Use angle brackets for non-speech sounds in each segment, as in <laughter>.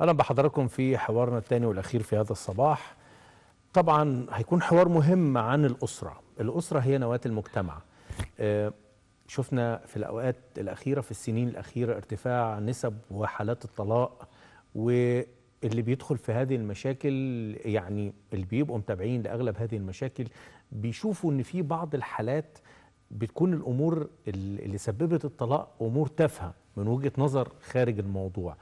اهلا بحضراتكم في حوارنا الثاني والاخير في هذا الصباح طبعا هيكون حوار مهم عن الاسره الاسره هي نواه المجتمع آه، شفنا في الاوقات الاخيره في السنين الاخيره ارتفاع نسب وحالات الطلاق و اللي بيدخل في هذه المشاكل يعني اللي بيبقوا متابعين لاغلب هذه المشاكل بيشوفوا ان في بعض الحالات بتكون الامور اللي سببت الطلاق امور تافهه من وجهه نظر خارج الموضوع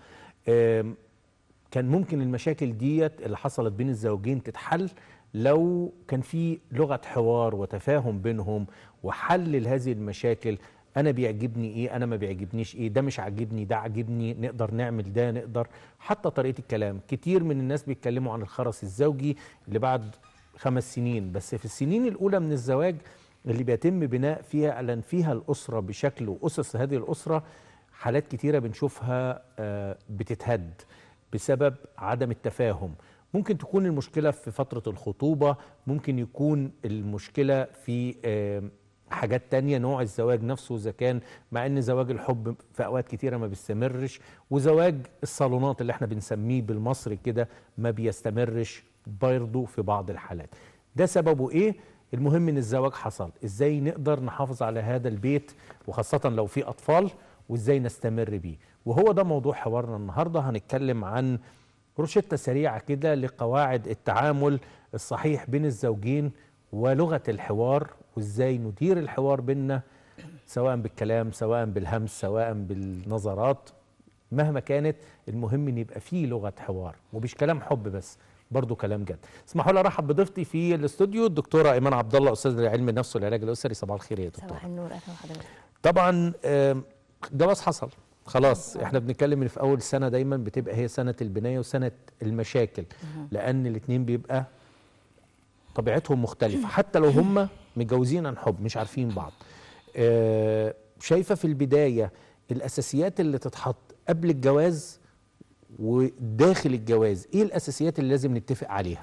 كان ممكن المشاكل ديت اللي حصلت بين الزوجين تتحل لو كان في لغه حوار وتفاهم بينهم وحل لهذه المشاكل انا بيعجبني ايه انا ما بيعجبنيش ايه ده مش عاجبني ده عاجبني نقدر نعمل ده نقدر حتى طريقه الكلام كتير من الناس بيتكلموا عن الخرس الزوجي اللي بعد خمس سنين بس في السنين الاولى من الزواج اللي بيتم بناء فيها ألن فيها الأسرة بشكل وأسس هذه الأسرة حالات كتيرة بنشوفها آه، بتتهد بسبب عدم التفاهم ممكن تكون المشكلة في فترة الخطوبة ممكن يكون المشكلة في حاجات تانية نوع الزواج نفسه إذا كان مع إن زواج الحب في أوقات كتيرة ما بيستمرش وزواج الصالونات اللي إحنا بنسميه بالمصري كده ما بيستمرش برضه في بعض الحالات ده سببه إيه؟ المهم إن الزواج حصل إزاي نقدر نحافظ على هذا البيت وخاصة لو في أطفال وإزاي نستمر بيه وهو ده موضوع حوارنا النهاردة هنتكلم عن روشتة سريعة كده لقواعد التعامل الصحيح بين الزوجين ولغه الحوار وازاي ندير الحوار بيننا سواء بالكلام سواء بالهمس سواء بالنظرات مهما كانت المهم ان يبقى فيه لغه حوار ومش كلام حب بس برضه كلام جد اسمحوا لي ارحب بضيفتي في الاستوديو الدكتوره ايمان عبد الله استاذ علم النفس والعلاج الاسري صباح الخير يا دكتوره صباح النور اهلا حضرتك طبعا جواز حصل خلاص احنا بنتكلم ان في اول سنه دايما بتبقى هي سنه البنايه وسنه المشاكل لان الاثنين بيبقى طبيعتهم مختلفة حتى لو هم متجوزين عن حب مش عارفين بعض آه، شايفة في البداية الأساسيات اللي تتحط قبل الجواز وداخل الجواز ايه الاساسيات اللي لازم نتفق عليها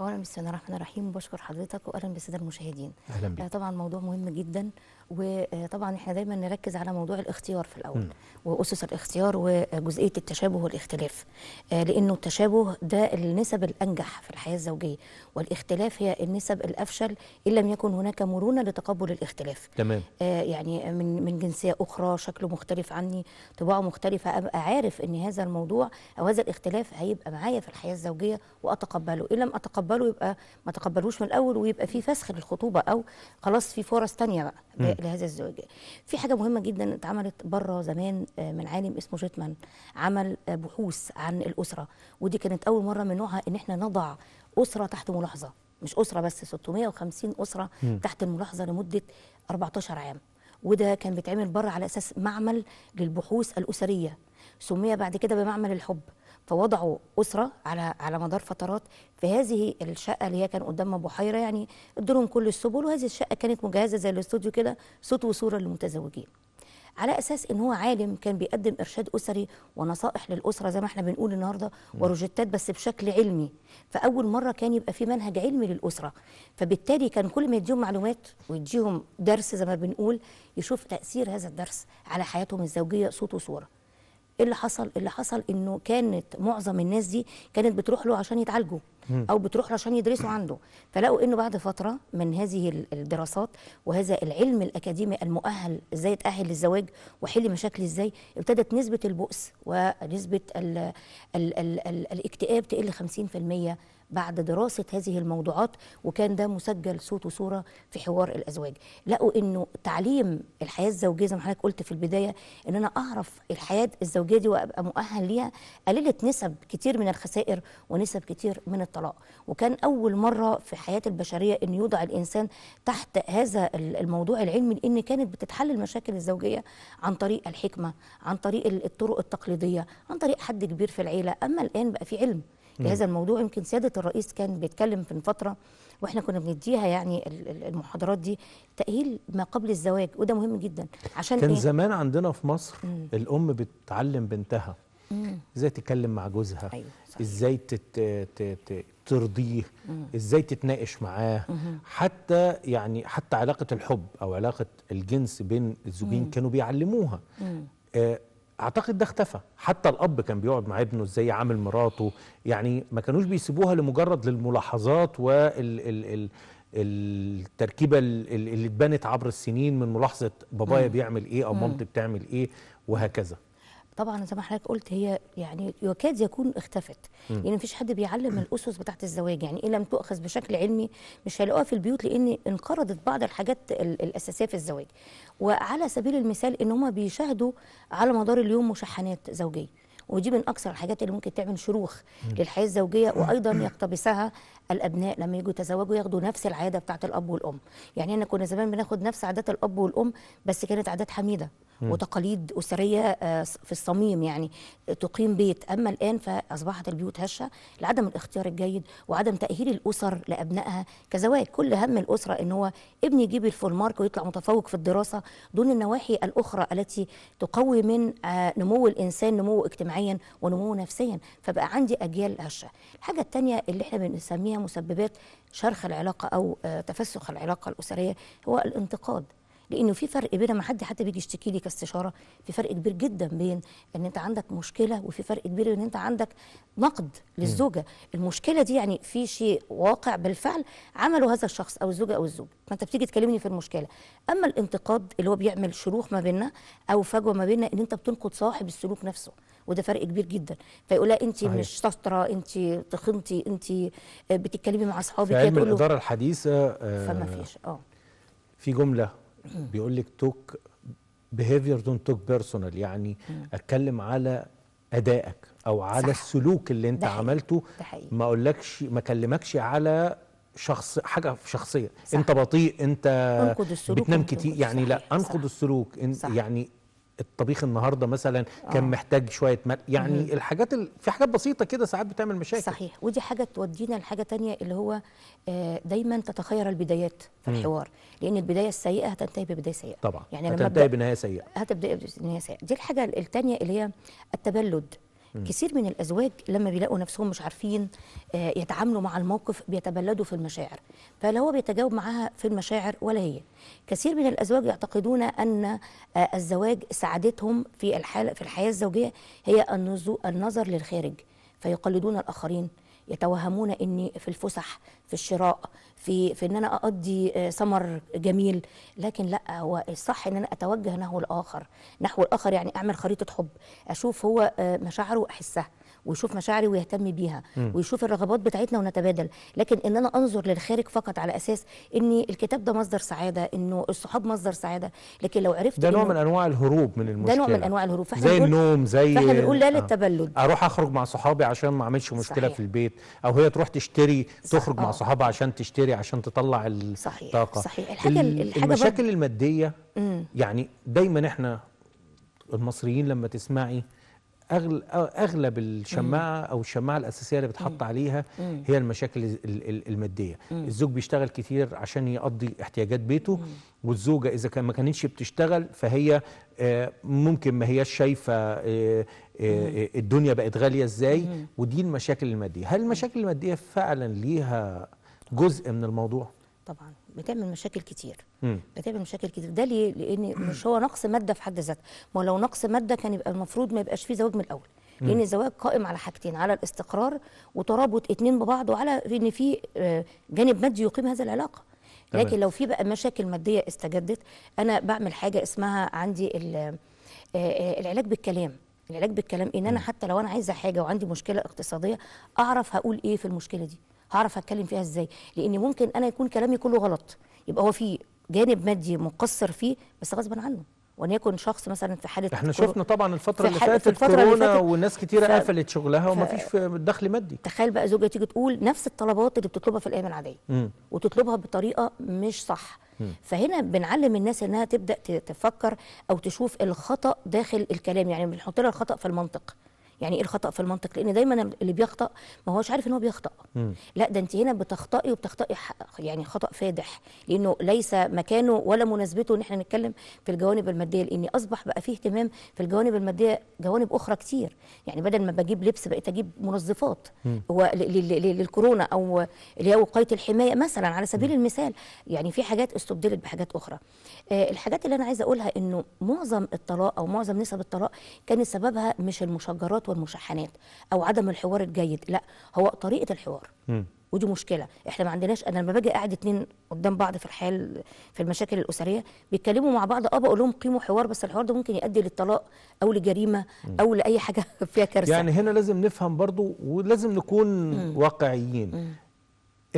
اولا بسم الله الرحمن الرحيم بشكر حضرتك واهلا بالساده المشاهدين اهلا بك آه، طبعا موضوع مهم جدا وطبعا آه، احنا دايما نركز على موضوع الاختيار في الاول م. واسس الاختيار وجزئيه التشابه والاختلاف آه، لانه التشابه ده النسب الانجح في الحياه الزوجيه والاختلاف هي النسب الافشل ان لم يكن هناك مرونه لتقبل الاختلاف تمام يعني من من جنسيه اخرى شكله مختلف عني طباعه مختلفه ابقى عارف ان هذا الموضوع او هذا الاختلاف هيبقى معايا في الحياه الزوجيه واتقبله ان لم اتقبل تقبله يبقى ما تقبلوش من الاول ويبقى في فسخ للخطوبه او خلاص في فرص تانية بقى لهذا الزواج في حاجه مهمه جدا اتعملت بره زمان آه، من عالم اسمه جيتمان عمل آه، بحوث عن الاسره ودي كانت اول مره من نوعها ان احنا نضع اسره تحت ملاحظه مش اسره بس 650 اسره م. تحت الملاحظه لمده 14 عام وده كان بيتعمل بره على اساس معمل للبحوث الاسريه سمي بعد كده بمعمل الحب فوضعوا اسره على على مدار فترات في هذه الشقه اللي هي كان قدامها بحيره يعني ادوا كل السبل وهذه الشقه كانت مجهزه زي الاستوديو كده صوت وصوره للمتزوجين على اساس ان هو عالم كان بيقدم ارشاد اسري ونصائح للاسره زي ما احنا بنقول النهارده وروجيتات بس بشكل علمي فاول مره كان يبقى في منهج علمي للاسره فبالتالي كان كل ما يديهم معلومات ويديهم درس زي ما بنقول يشوف تاثير هذا الدرس على حياتهم الزوجيه صوت وصوره اللي حصل اللي حصل انه كانت معظم الناس دي كانت بتروح له عشان يتعالجوا او بتروح عشان يدرسوا عنده فلقوا انه بعد فتره من هذه الدراسات وهذا العلم الاكاديمي المؤهل ازاي اتاهل للزواج واحل مشاكلي ازاي ابتدت نسبه البؤس ونسبه الـ الـ الـ الـ الاكتئاب تقل 50% بعد دراسة هذه الموضوعات وكان ده مسجل صوت وصورة في حوار الأزواج لقوا أنه تعليم الحياة الزوجية زي ما حضرتك قلت في البداية أن أنا أعرف الحياة الزوجية دي وأبقى مؤهل ليها قللت نسب كتير من الخسائر ونسب كتير من الطلاق الطلاق وكان أول مرة في حياة البشرية أن يوضع الإنسان تحت هذا الموضوع العلمي لأن كانت بتتحل المشاكل الزوجية عن طريق الحكمة عن طريق الطرق التقليدية عن طريق حد كبير في العيلة أما الآن بقى في علم لهذا الموضوع يمكن سيادة الرئيس كان بيتكلم في فترة واحنا كنا بنديها يعني المحاضرات دي تأهيل ما قبل الزواج وده مهم جدا عشان كان إيه؟ زمان عندنا في مصر مم. الأم بتعلم بنتها ازاي تتكلم مع جوزها أيوة ازاي تت... ترضيه مم. ازاي تتناقش معاه مم. حتى يعني حتى علاقه الحب او علاقه الجنس بين الزوجين مم. كانوا بيعلموها آه، اعتقد ده اختفى حتى الاب كان بيقعد مع ابنه ازاي عامل مراته يعني ما كانوش بيسيبوها لمجرد للملاحظات وال ال ال التركيبه اللي اتبنت عبر السنين من ملاحظه بابايا بيعمل ايه او مامتي بتعمل ايه وهكذا طبعا زي ما حضرتك قلت هي يعني يكاد يكون اختفت لان يعني مفيش حد بيعلم الاسس بتاعه الزواج يعني ان إيه لم تؤخذ بشكل علمي مش هيلاقوها في البيوت لان انقرضت بعض الحاجات الاساسيه في الزواج وعلى سبيل المثال ان هم بيشاهدوا على مدار اليوم مشحنات زوجيه ودي من اكثر الحاجات اللي ممكن تعمل شروخ للحياه الزوجيه وايضا يقتبسها الابناء لما يجوا يتزوجوا ياخدوا نفس العاده بتاعه الاب والام يعني احنا كنا زمان بناخد نفس عادات الاب والام بس كانت عادات حميده وتقاليد أسرية آه، في الصميم يعني تقيم بيت أما الآن فأصبحت البيوت هشة لعدم الاختيار الجيد وعدم تأهيل الأسر لأبنائها كزواج كل هم الأسرة إن هو ابني يجيب الفول مارك ويطلع متفوق في الدراسة دون النواحي الأخرى التي تقوي من آه، نمو الإنسان نموه اجتماعيا ونموه نفسيا فبقى عندي أجيال هشة الحاجة الثانية اللي احنا بنسميها مسببات شرخ العلاقة أو آه، تفسخ العلاقة الأسرية هو الانتقاد لانه في فرق بين ما حد حتى بيجي يشتكي لي كاستشاره في فرق كبير جدا بين ان انت عندك مشكله وفي فرق كبير ان انت عندك نقد للزوجه المشكله دي يعني في شيء واقع بالفعل عمله هذا الشخص او الزوجه او الزوج فانت بتيجي تكلمني في المشكله اما الانتقاد اللي هو بيعمل شروخ ما بيننا او فجوه ما بيننا ان انت بتنقد صاحب السلوك نفسه وده فرق كبير جدا فيقول لها انت صحيح. مش شاطره انت تخنتي انت بتتكلمي مع اصحابك في علم الاداره الحديثه آه فما فيش اه في جمله بيقول لك توك بيهيفير دونت توك بيرسونال يعني اتكلم على ادائك او على صح. السلوك اللي انت ده عملته ده ما اقولكش ما اكلمكش على شخص حاجه شخصيه صح. انت بطيء انت بتنام كتير يعني صحيح. لا انقد السلوك إن صح. يعني الطبيخ النهارده مثلا آه. كان محتاج شويه مل يعني مم. الحاجات ال... في حاجات بسيطه كده ساعات بتعمل مشاكل صحيح ودي حاجه تودينا لحاجه تانية اللي هو آه، دايما تتخير البدايات في الحوار مم. لان البدايه السيئه هتنتهي ببدايه سيئه طبعا يعني هتنتهي بنهايه سيئه هتبدا بنهايه سيئه دي الحاجه الثانيه اللي هي التبلد كثير من الازواج لما بيلاقوا نفسهم مش عارفين آه، يتعاملوا مع الموقف بيتبلدوا في المشاعر فلا هو بيتجاوب معاها في المشاعر ولا هي كثير من الازواج يعتقدون ان آه، الزواج سعادتهم في الحاله في الحياه الزوجيه هي النظر للخارج فيقلدون الاخرين يتوهمون اني في الفسح في الشراء في في ان انا اقضي آه، سمر جميل لكن لا هو الصح ان انا اتوجه نحو الاخر نحو الاخر يعني اعمل خريطه حب اشوف هو آه، مشاعره احسها ويشوف مشاعري ويهتم بيها ويشوف الرغبات بتاعتنا ونتبادل لكن ان انا انظر للخارج فقط على اساس ان الكتاب ده مصدر سعاده انه الصحاب مصدر سعاده لكن لو عرفت ده نوع من انواع الهروب من المشكله ده نوع من انواع الهروب فاحنا زي النوم زي فاحنا بنقول لا آه. للتبلد اروح اخرج مع صحابي عشان ما اعملش مشكله صحيح. في البيت او هي تروح تشتري تخرج آه. مع صحابها عشان تشتري عشان تطلع الطاقه صحيح صحيح الحاجه الحاجه المشاكل الماديه مم. يعني دايما احنا المصريين لما تسمعي اغلب الشماعه او الشماعه الاساسيه اللي بتحط عليها هي المشاكل الماديه الزوج بيشتغل كتير عشان يقضي احتياجات بيته والزوجه اذا كان ما كانتش بتشتغل فهي آه، ممكن ما هياش شايفه آه، آه، الدنيا بقت غاليه ازاي ودي المشاكل الماديه هل المشاكل الماديه فعلا ليها جزء من الموضوع طبعا بتعمل مشاكل كتير م. بتعمل مشاكل كتير ده ليه لان مش هو نقص ماده في حد ذاته ما لو نقص ماده كان يبقى المفروض ما يبقاش فيه زواج من الاول لان الزواج قائم على حاجتين على الاستقرار وترابط اتنين ببعض وعلى ان في آه، جانب مادي يقيم هذه العلاقه لكن لو في بقى مشاكل ماديه استجدت انا بعمل حاجه اسمها عندي آه، آه، العلاج بالكلام العلاج بالكلام ان انا حتى لو انا عايزه حاجه وعندي مشكله اقتصاديه اعرف هقول ايه في المشكله دي هعرف اتكلم فيها ازاي لان ممكن انا يكون كلامي كله غلط يبقى هو في جانب مادي مقصر فيه بس غصب عنه وليكن شخص مثلا في حاله احنا شفنا طبعا الفتره اللي فاتت الفترة كورونا وناس كتيره ف... قفلت شغلها ف... ومفيش دخل مادي تخيل بقى زوجه تيجي تقول نفس الطلبات اللي بتطلبها في الايام العاديه مم. وتطلبها بطريقه مش صح مم. فهنا بنعلم الناس انها تبدا تفكر او تشوف الخطا داخل الكلام يعني بنحط لها الخطا في المنطق يعني ايه الخطا في المنطق لان دايما اللي بيخطا ما هوش عارف ان هو بيخطا م. لا ده انت هنا بتخطئي وبتخطئي يعني خطا فادح لانه ليس مكانه ولا مناسبته ان احنا نتكلم في الجوانب الماديه لان اصبح بقى فيه اهتمام في الجوانب الماديه جوانب اخرى كتير يعني بدل ما بجيب لبس بقيت اجيب منظفات هو للكورونا او اللي وقايه الحمايه مثلا على سبيل م. المثال يعني في حاجات استبدلت بحاجات اخرى أه الحاجات اللي انا عايزه اقولها انه معظم الطلاق او معظم نسب الطلاق كان سببها مش المشجرات والمشحنات او عدم الحوار الجيد لا هو طريقه الحوار م. ودي مشكله احنا ما عندناش انا لما باجي قاعد اتنين قدام بعض في الحال في المشاكل الاسريه بيتكلموا مع بعض اه بقول لهم قيموا حوار بس الحوار ده ممكن يؤدي للطلاق او لجريمه او لاي حاجه <laughs> فيها كارثه يعني هنا لازم نفهم برضو ولازم نكون م. واقعيين م.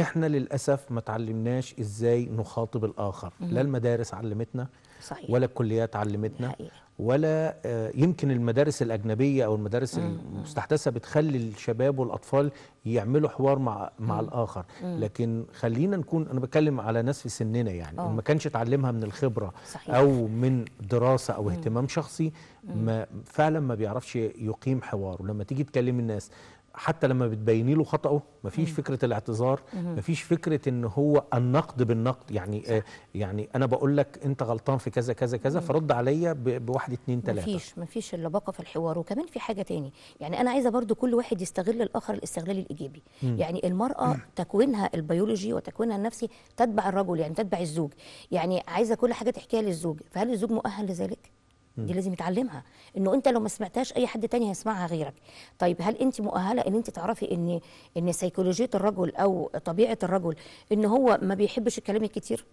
احنا للاسف ما تعلمناش ازاي نخاطب الاخر م. لا المدارس علمتنا صحيح. ولا الكليات علمتنا حقيقة. ولا آه، يمكن المدارس الأجنبية أو المدارس المستحدثة بتخلي الشباب والأطفال يعملوا حوار مع مع الآخر لكن خلينا نكون أنا بتكلم على ناس في سننا يعني آه. ما كانش اتعلمها من الخبرة صحيح. أو من دراسة أو اهتمام شخصي ما فعلا ما بيعرفش يقيم حوار ولما تيجي تكلم الناس حتى لما بتبيني له خطأه مفيش مم. فكرة الاعتذار مفيش فكرة ان هو النقد بالنقد يعني آه يعني انا بقول لك انت غلطان في كذا كذا كذا فرد عليا بواحد اتنين تلاتة مفيش مفيش اللباقة في الحوار وكمان في حاجة تاني يعني انا عايزة برضو كل واحد يستغل الاخر الاستغلال الايجابي مم. يعني المرأة مم. تكوينها البيولوجي وتكوينها النفسي تتبع الرجل يعني تتبع الزوج يعني عايزة كل حاجة تحكيها للزوج فهل الزوج مؤهل لذلك؟ دي لازم يتعلمها انه انت لو ما سمعتهاش اي حد تاني هيسمعها غيرك طيب هل انت مؤهله ان انت تعرفي ان ان سيكولوجيه الرجل او طبيعه الرجل ان هو ما بيحبش الكلام الكتير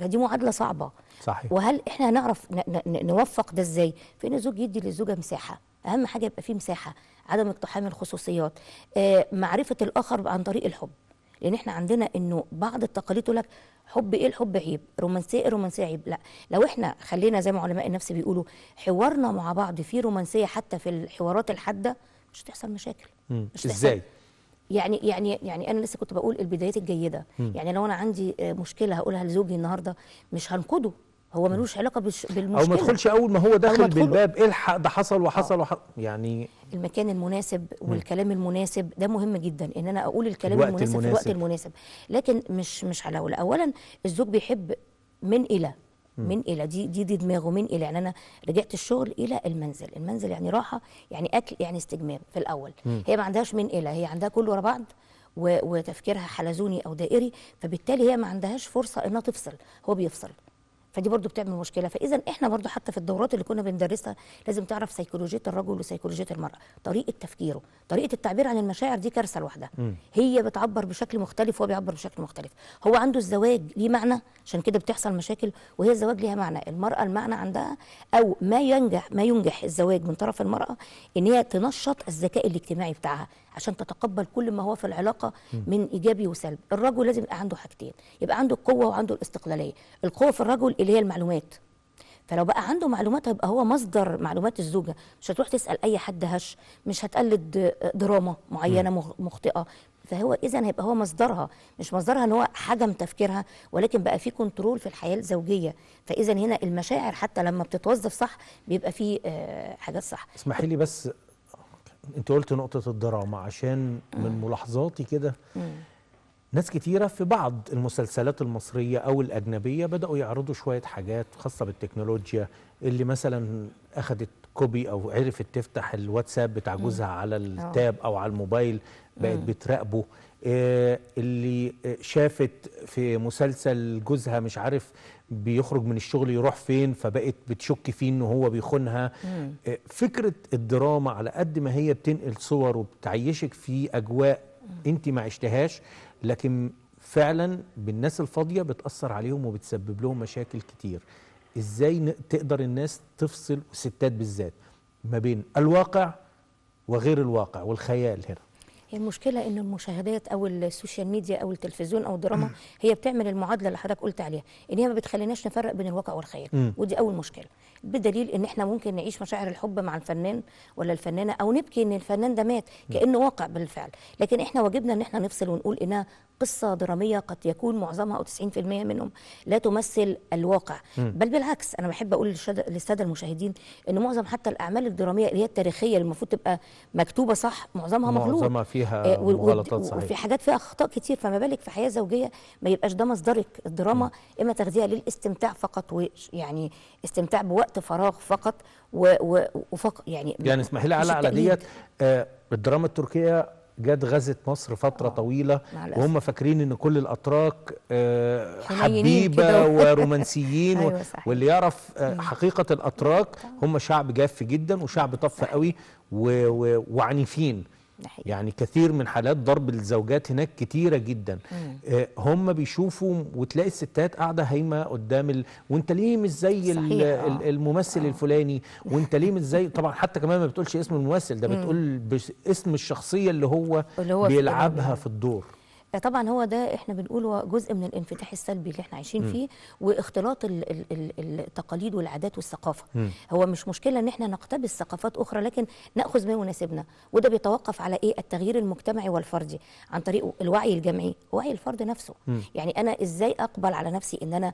دي معادله صعبه صحيح وهل احنا هنعرف نوفق ده ازاي في ان الزوج يدي للزوجه مساحه اهم حاجه يبقى فيه مساحه عدم اقتحام الخصوصيات آه معرفه الاخر عن طريق الحب لان احنا عندنا انه بعض التقاليد تقول لك حب ايه الحب عيب رومانسيه ايه الرومانسيه عيب لا لو احنا خلينا زي ما علماء النفس بيقولوا حوارنا مع بعض فيه رومانسيه حتى في الحوارات الحاده مش هتحصل مشاكل مش ازاي يعني يعني يعني انا لسه كنت بقول البدايات الجيده م. يعني لو انا عندي مشكله هقولها لزوجي النهارده مش هنقده هو ملوش علاقه بالمشكله او ما تدخلش اول ما هو داخل بالباب إيه الحق ده حصل وحصل آه. وحصل يعني المكان المناسب والكلام المناسب ده مهم جدا ان انا اقول الكلام المناسب, المناسب في الوقت المناسب لكن مش مش على اولا اولا الزوج بيحب من الى من الى دي دي, دي دماغه من الى يعني انا رجعت الشغل الى المنزل المنزل يعني راحه يعني اكل يعني استجمام في الاول م. هي ما عندهاش من الى هي عندها كله ورا بعض وتفكيرها حلزوني او دائري فبالتالي هي ما عندهاش فرصه انها تفصل هو بيفصل فدي برضو بتعمل مشكله فاذا احنا برضو حتى في الدورات اللي كنا بندرسها لازم تعرف سيكولوجيه الرجل وسيكولوجيه المراه طريقه تفكيره طريقه التعبير عن المشاعر دي كارثه لوحدها هي بتعبر بشكل مختلف وهو بيعبر بشكل مختلف هو عنده الزواج ليه معنى عشان كده بتحصل مشاكل وهي الزواج ليها معنى المراه المعنى عندها او ما ينجح ما ينجح الزواج من طرف المراه ان هي تنشط الذكاء الاجتماعي بتاعها عشان تتقبل كل ما هو في العلاقه من ايجابي وسلبي الرجل لازم يبقى عنده حاجتين يبقى عنده القوه وعنده الاستقلاليه القوه في الرجل اللي هي المعلومات فلو بقى عنده معلومات هيبقى هو مصدر معلومات الزوجه مش هتروح تسال اي حد هش مش هتقلد آه، دراما معينه م. مخطئه فهو اذا هيبقى هو مصدرها مش مصدرها ان هو حجم تفكيرها ولكن بقى في كنترول في الحياه الزوجيه فاذا هنا المشاعر حتى لما بتتوظف صح بيبقى في آه، حاجات صح اسمحي لي بس انت قلت نقطه الدراما عشان من ملاحظاتي كده ناس كتيرة في بعض المسلسلات المصرية أو الأجنبية بدأوا يعرضوا شوية حاجات خاصة بالتكنولوجيا اللي مثلا أخدت كوبي أو عرفت تفتح الواتساب بتاع جوزها على آه. التاب أو على الموبايل بقت بتراقبه آه، اللي شافت في مسلسل جوزها مش عارف بيخرج من الشغل يروح فين فبقت بتشك فيه أنه هو بيخونها آه، فكره الدراما على قد ما هي بتنقل صور وبتعيشك في اجواء انت ما عشتهاش لكن فعلا بالناس الفاضيه بتاثر عليهم وبتسبب لهم مشاكل كتير ازاي تقدر الناس تفصل الستات بالذات ما بين الواقع وغير الواقع والخيال هنا هي المشكله ان المشاهدات او السوشيال ميديا او التلفزيون او الدراما هي بتعمل المعادله اللي حضرتك قلت عليها ان هي ما بتخليناش نفرق بين الواقع والخيال ودي اول مشكله بدليل ان احنا ممكن نعيش مشاعر الحب مع الفنان ولا الفنانه او نبكي ان الفنان ده مات كانه واقع بالفعل لكن احنا واجبنا ان احنا نفصل ونقول انها قصة درامية قد يكون معظمها أو 90% منهم لا تمثل الواقع م. بل بالعكس أنا بحب أقول للسادة المشاهدين أن معظم حتى الأعمال الدرامية اللي هي التاريخية اللي المفروض تبقى مكتوبة صح معظمها مغلوط معظمها فيها آه، غلطات صحيح وفي حاجات فيها أخطاء كتير فما بالك في حياة زوجية ما يبقاش ده مصدرك الدراما م. إما تاخديها للاستمتاع فقط ويعني استمتاع بوقت وقت فراغ فقط و, وفق يعني يعني اسمحي لي على على ديت آه، الدراما التركيه جت غزت مصر فتره آه طويله وهم فاكرين ان كل الاتراك آه، حبيبه ورومانسيين <laughs> أيوة واللي يعرف آه، حقيقه الاتراك هم شعب جاف جدا وشعب طف قوي وعنيفين يعني كثير من حالات ضرب الزوجات هناك كتيرة جدا آه هم بيشوفوا وتلاقي الستات قاعدة هايمة قدام ال... وانت ليه مش زي آه. الممثل أوه. الفلاني وانت ليه مش زي طبعا حتى كمان ما بتقولش اسم الممثل ده بتقول باسم اسم الشخصية اللي هو, اللي هو بيلعبها في الدور آه، طبعا هو ده احنا بنقوله جزء من الانفتاح السلبي اللي احنا عايشين م. فيه واختلاط التقاليد والعادات والثقافه م. هو مش مشكله ان احنا نقتبس ثقافات اخرى لكن ناخذ ما يناسبنا وده بيتوقف على ايه التغيير المجتمعي والفردي عن طريق الوعي الجمعي وعي الفرد نفسه م. يعني انا ازاي اقبل على نفسي ان انا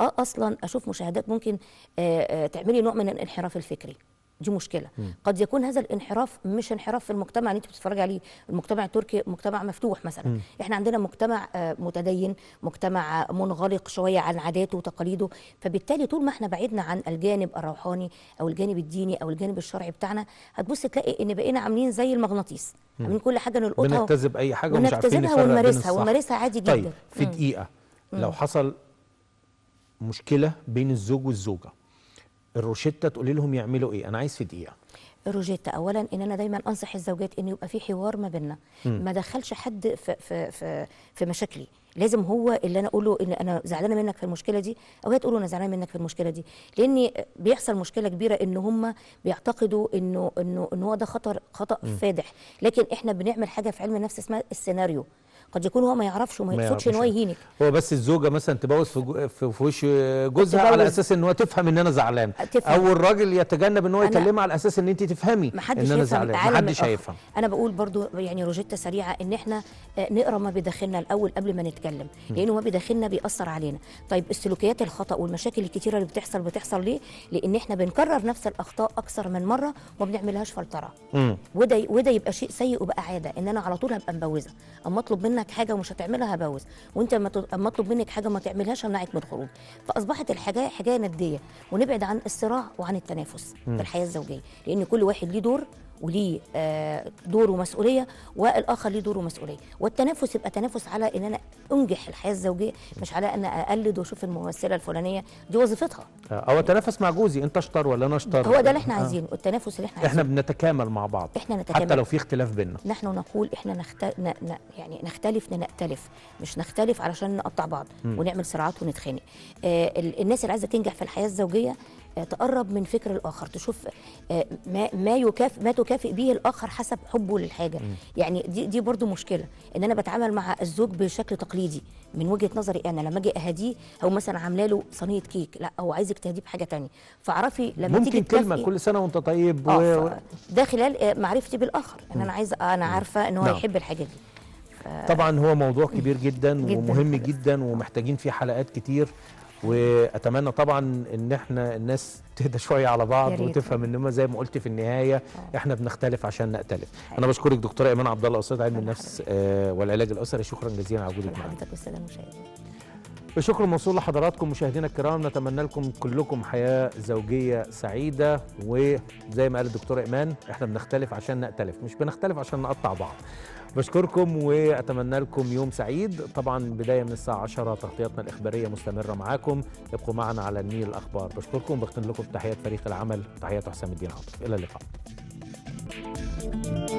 اصلا اشوف مشاهدات ممكن آه، آه، تعملي نوع من الانحراف الفكري دي مشكله مم. قد يكون هذا الانحراف مش انحراف في المجتمع اللي انت بتتفرج عليه المجتمع التركي مجتمع مفتوح مثلا مم. احنا عندنا مجتمع آه، متدين مجتمع منغلق شويه عن عاداته وتقاليده فبالتالي طول ما احنا بعدنا عن الجانب الروحاني او الجانب الديني او الجانب الشرعي بتاعنا هتبص تلاقي ان بقينا عاملين زي المغناطيس عاملين كل حاجه نلقطها بنجتذب اي حاجه ومش عارفين نفرق ونمارسها ونمارسها عادي جدا طيب في دقيقه مم. لو حصل مشكله بين الزوج والزوجه الروشته تقولي لهم يعملوا ايه انا عايز في دقيقه روجيتا اولا ان انا دايما انصح الزوجات ان يبقى في حوار ما بيننا ما دخلش حد في في في, في مشاكلي لازم هو اللي انا اقوله ان انا زعلانه منك في المشكله دي او هي تقول انا زعلانه منك في المشكله دي لان بيحصل مشكله كبيره ان هم بيعتقدوا انه انه ان هو ده خطر خطا م. فادح لكن احنا بنعمل حاجه في علم النفس اسمها السيناريو قد يكون هو ما يعرفش وما يقصدش ان هو يعني. يهينك هو بس الزوجه مثلا تبوظ في, في, في وش جوزها على اساس ان هو تفهم ان انا زعلان او الراجل يتجنب ان هو يكلمها على اساس ان انت تفهمي ان انا زعلان محدش هيفهم انا بقول برضو يعني روجيتا سريعه ان احنا آه، نقرا ما بداخلنا الاول قبل ما نتكلم لانه ما بداخلنا بيأثر علينا طيب السلوكيات الخطا والمشاكل الكتيره اللي بتحصل بتحصل ليه لان احنا بنكرر نفس الاخطاء اكثر من مره وما بنعملهاش فلتره وده وده يبقى شيء سيء وبقى عاده ان انا على طول هبقى مبوزه اما اطلب منك لك حاجه ومش هتعملها هبوس وانت اما اطلب منك حاجه ما تعملهاش همنعك من الخروج فاصبحت الحاجه حاجه نديه ونبعد عن الصراع وعن التنافس م. في الحياه الزوجيه لان كل واحد ليه دور وليه آه، دور ومسؤوليه والاخر ليه دور ومسؤوليه والتنافس يبقى تنافس على ان انا انجح الحياه الزوجيه مش على ان اقلد واشوف الممثله الفلانيه دي وظيفتها او آه، اتنافس مع جوزي انت اشطر ولا انا اشطر هو ده اللي احنا آه. عايزينه التنافس اللي احنا عايزينه احنا بنتكامل مع بعض احنا نتكامل حتى لو في اختلاف بيننا نحن نقول احنا نخت... ن... ن... يعني نختلف نختلف مش نختلف علشان نقطع بعض م. ونعمل صراعات ونتخانق آه الناس اللي عايزه تنجح في الحياه الزوجيه تقرب من فكر الاخر تشوف آه، ما ما يكاف ما تكافئ به الاخر حسب حبه للحاجه يعني دي دي برضو مشكله ان انا بتعامل مع الزوج بشكل تقليدي من وجهه نظري انا لما اجي اهديه او مثلا عامله له صينيه كيك لا هو عايزك تهديه بحاجه تانية فاعرفي لما ممكن تيجي كلمه كل سنه وانت طيب و... آه، ده خلال آه، معرفتي بالاخر ان انا عايزه انا عارفه ان هو نعم. يحب الحاجه دي طبعا هو موضوع كبير <laughs> جدا, جداً ومهم جدا ومحتاجين فيه حلقات كتير واتمنى طبعا ان احنا الناس تهدى شويه على بعض وتفهم ان زي ما قلت في النهايه آه. احنا بنختلف عشان نختلف انا بشكرك دكتوره ايمان عبد الله استاذ علم النفس آه، والعلاج الاسري شكرا جزيلا على وجودك معانا حضرتك والساده موصول لحضراتكم مشاهدينا الكرام نتمنى لكم كلكم حياة زوجية سعيدة وزي ما قال الدكتور إيمان إحنا بنختلف عشان نأتلف مش بنختلف عشان نقطع بعض بشكركم واتمنى لكم يوم سعيد طبعا بدايه من الساعه 10 تغطياتنا الاخباريه مستمره معاكم ابقوا معنا على النيل الاخبار بشكركم بختم لكم تحيات فريق العمل تحيات حسام الدين عطف الى اللقاء